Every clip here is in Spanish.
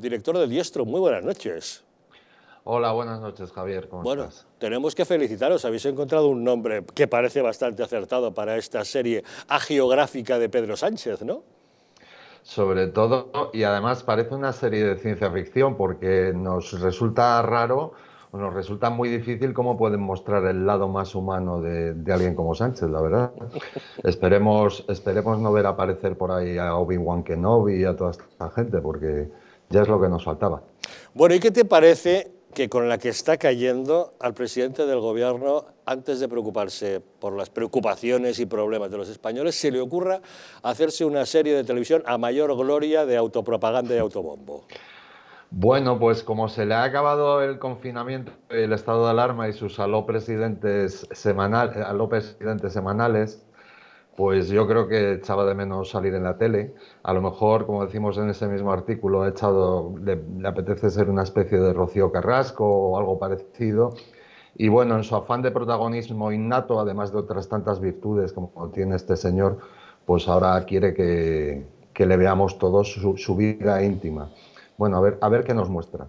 director de Diestro, muy buenas noches. Hola, buenas noches, Javier. bueno, tenemos que felicitaros. Habéis encontrado un nombre que parece bastante acertado para esta serie agiográfica de Pedro Sánchez, ¿no? Sobre todo, y además parece una serie de ciencia ficción porque nos resulta raro nos resulta muy difícil cómo pueden mostrar el lado más humano de, alguien como Sánchez, la verdad. Esperemos, esperemos no ver aparecer por ahí a Obi-Wan Kenobi y a toda esta gente, porque ya es lo que nos faltaba. Bueno, ¿y qué te parece que con la que está cayendo al presidente del gobierno, antes de preocuparse por las preocupaciones y problemas de los españoles, se le ocurra hacerse una serie de televisión a mayor gloria de autopropaganda y autobombo? Bueno, pues como se le ha acabado el confinamiento, el estado de alarma y sus aló presidentes, semanales, pues yo creo que echaba de menos salir en la tele. A lo mejor, como decimos en ese mismo artículo, ha echado, le, apetece ser una especie de Rocío Carrasco o algo parecido. Y bueno, en su afán de protagonismo innato, además de otras tantas virtudes como tiene este señor, pues ahora quiere que, le veamos todos su, su, vida íntima. Bueno, a ver, a ver qué nos muestra.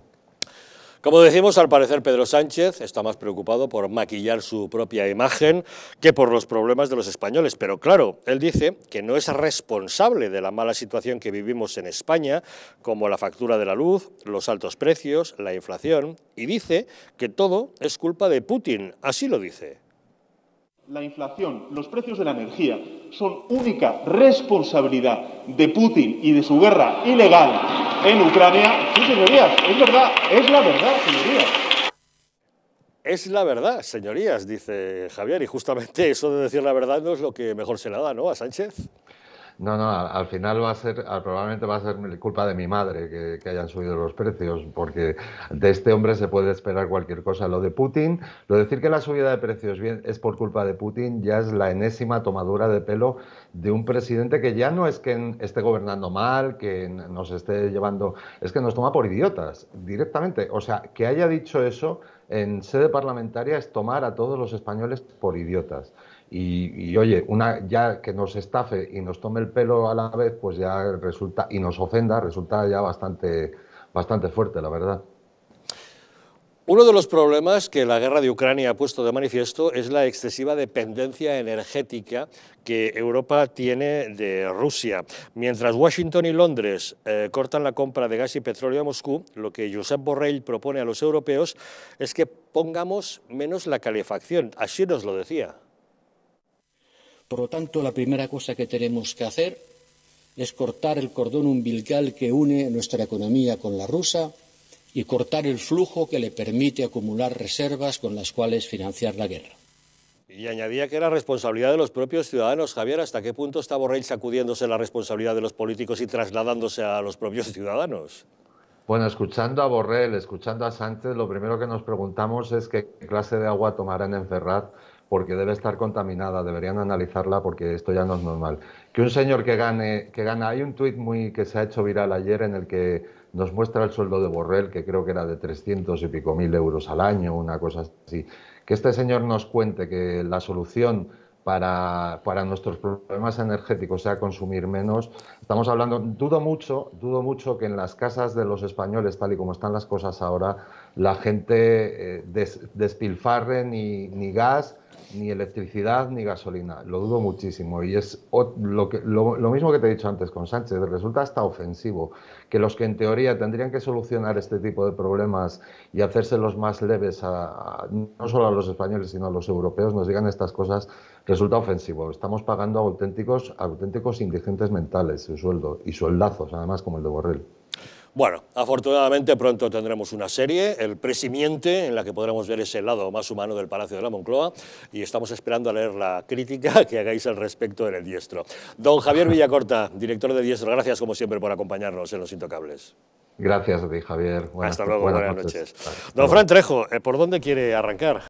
Como decimos, al parecer Pedro Sánchez está más preocupado por maquillar su propia imagen que por los problemas de los españoles. Pero claro, él dice que no es responsable de la mala situación que vivimos en España, como la factura de la luz, los altos precios, la inflación, y dice que todo es culpa de Putin. Así lo dice. La inflación, los precios de la energía son única responsabilidad de Putin y de su guerra ilegal en Ucrania. Sí, señorías, es verdad, es la verdad, señorías. Es la verdad, señorías, dice Javier, y justamente eso de decir la verdad no es lo que mejor se la da, ¿no? A Sánchez. No, no, al final va a ser, ah, probablemente va a ser culpa de mi madre que, hayan subido los precios, porque de este hombre se puede esperar cualquier cosa. Lo de Putin, lo de decir que la subida de precios es por culpa de Putin, ya es la enésima tomadura de pelo de un presidente que ya no es que esté gobernando mal, que nos esté llevando, es que nos toma por idiotas directamente. O sea, que haya dicho eso en sede parlamentaria es tomar a todos los españoles por idiotas. Y, oye, una, ya que nos estafe y nos tome el pelo a la vez, pues ya resulta, y nos ofenda, resulta ya bastante, bastante fuerte, la verdad. Uno de los problemas que la guerra de Ucrania ha puesto de manifiesto es la excesiva dependencia energética que Europa tiene de Rusia. Mientras Washington y Londres eh, cortan la compra de gas y petróleo a Moscú, lo que Josep Borrell propone a los europeos es que pongamos menos la calefacción. Así nos lo decía. Por lo tanto, la primera cosa que tenemos que hacer es cortar el cordón umbilical que une nuestra economía con la rusa y cortar el flujo que le permite acumular reservas con las cuales financiar la guerra. Y añadía que era responsabilidad de los propios ciudadanos, Javier. ¿Hasta qué punto está Borrell sacudiéndose la responsabilidad de los políticos y trasladándose a los propios ciudadanos? Bueno, escuchando a Borrell, escuchando a Sánchez, lo primero que nos preguntamos es qué clase de agua tomarán en Ferraz porque debe estar contaminada, deberían analizarla porque esto ya no es normal. Que un señor que gane, que gana, hay un tuit muy que se ha hecho viral ayer en el que nos muestra el sueldo de Borrell, que creo que era de 300 y pico mil euros al año, una cosa así. Que este señor nos cuente que la solución para, nuestros problemas energéticos, sea, consumir menos. Estamos hablando, dudo mucho, dudo mucho que en las casas de los españoles, tal y como están las cosas ahora, la gente eh, despilfarre ni, ni gas ni electricidad ni gasolina. Lo dudo muchísimo. Y es lo, lo, mismo que te he dicho antes con Sánchez. Resulta hasta ofensivo que los que en teoría tendrían que solucionar este tipo de problemas y hacerse los más leves no solo a los españoles, sino a los europeos, nos digan estas cosas, resulta ofensivo. Estamos pagando a auténticos, auténticos indigentes mentales su sueldo y sueldazos, además, como el de Borrell. Bueno, afortunadamente pronto tendremos una serie, El Presimiente, en la que podremos ver ese lado más humano del Palacio de la Moncloa y estamos esperando a leer la crítica que hagáis al respecto en El Diestro. Don Javier Villacorta, director de Diestro, gracias como siempre por acompañarnos en Los Intocables. Gracias a ti, Javier. Hasta luego, buenas, noches. Don Fran Trejo, eh, ¿por dónde quiere arrancar?